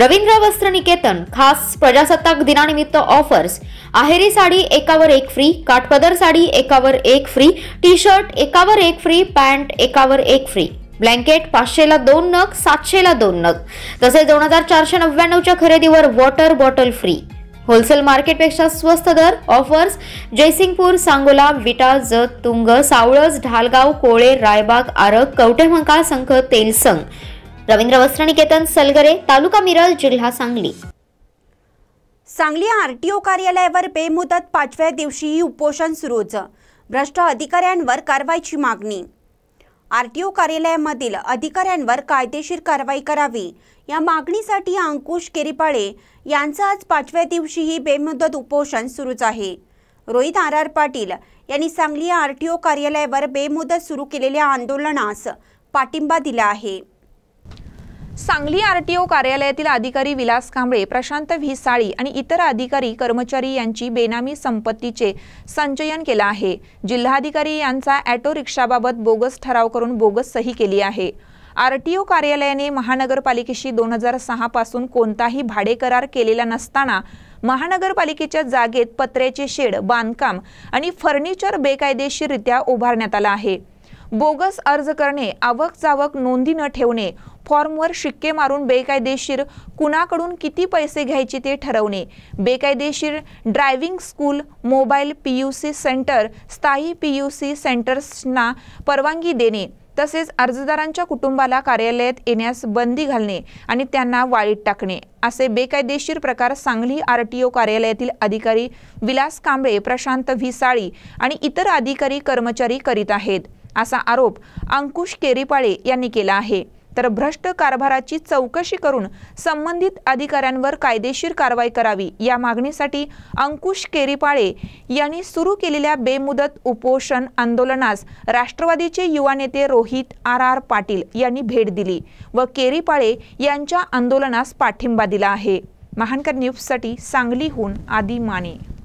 रवींद्र वस्त्र निकेतन खास प्रजासत्ताक दिनानिमित्त ऑफर्स आहेरी साडी एकावर एक फ्री काठपदर साडी एकावर एक फ्री टी शर्ट एकावर एक फ्री पॅन्ट एकावर एक फ्री ब्लँकेट पाचशेला दोन नग सातशेला दोन नग तसेच दोन हजार चारशे नव्याण्णवच्या खरेदीवर वॉटर बॉटल फ्री होलसेल मार्केटपेक्षा स्वस्त दर ऑफर्स जयसिंगपूर सांगोला विटा जत तुंग सावळस ढालगाव कोळे रायबाग आरग कवठेमंकाळ संख तेलसंग रवींद्र वस्त्रनिकेतन सलगरे तालुका मिरज जिल्हा सांगली सांगली आरटीओ कार्यालयावर बेमुदत पाचव्या दिवशीही उपोषण सुरूच भ्रष्ट अधिकाऱ्यांवर कारवाईची मागणी आरटीओ कार्यालयामधील अधिकाऱ्यांवर कायदेशीर कारवाई करावी या मागणीसाठी अंकुश केरीपाळे यांचं आज पाचव्या दिवशीही बेमुदत उपोषण सुरूच आहे रोहित आर आर पाटील यांनी सांगली आरटीओ कार्यालयावर बेमुदत सुरू केलेल्या आंदोलनास पाठिंबा दिला आहे सांगली आरटीओ कार्यालयातील अधिकारी विलास कांबळे प्रशांत व्हिसाळी आणि इतर अधिकारी कर्मचारी यांची बेनामी संपत्तीचे संचयन केलं आहे जिल्हाधिकारी यांचा ॲटो रिक्षाबाबत बोगस ठराव करून बोगस सही केली आहे आरटीओ कार्यालयाने महानगरपालिकेशी दोन हजार सहापासून कोणताही भाडे करार केलेला नसताना महानगरपालिकेच्या जागेत पत्र्याचे शेड बांधकाम आणि फर्निचर बेकायदेशीररित्या उभारण्यात आला आहे बोगस अर्ज करणे आवक जावक नोंदी न ठेवणे फॉर्मवर शिक्के मारून बेकायदेशीर कुणाकडून किती पैसे घ्यायचे ते ठरवणे बेकायदेशीर driving school mobile P U C centre स्थायी पी यू सी सेंटर्सना परवानगी देणे तसेच अर्जदारांच्या कुटुंबाला कार्यालयात येण्यास बंदी घालणे आणि त्यांना वाळीत टाकणे असे बेकायदेशीर प्रकार सांगली आर टी ओ कार्यालयातील अधिकारी विलास कांबळे प्रशांत व्हिसाळी आणि इतर अधिकारी कर्मचारी करीत आहेत असा आरोप अंकुश केरीपाळे यांनी केला आहे तर भ्रष्ट कारभाराची चौकशी करून संबंधित अधिकाऱ्यांवर कायदेशीर कारवाई करावी या मागणीसाठी अंकुश केरीपाळे यांनी सुरू केलेल्या बेमुदत उपोषण आंदोलनास राष्ट्रवादीचे युवा नेते रोहित आर आर पाटील यांनी भेट दिली व केरीपाळे यांच्या आंदोलनास पाठिंबा दिला आहे महानकर न्यूजसाठी सांगलीहून आदी माने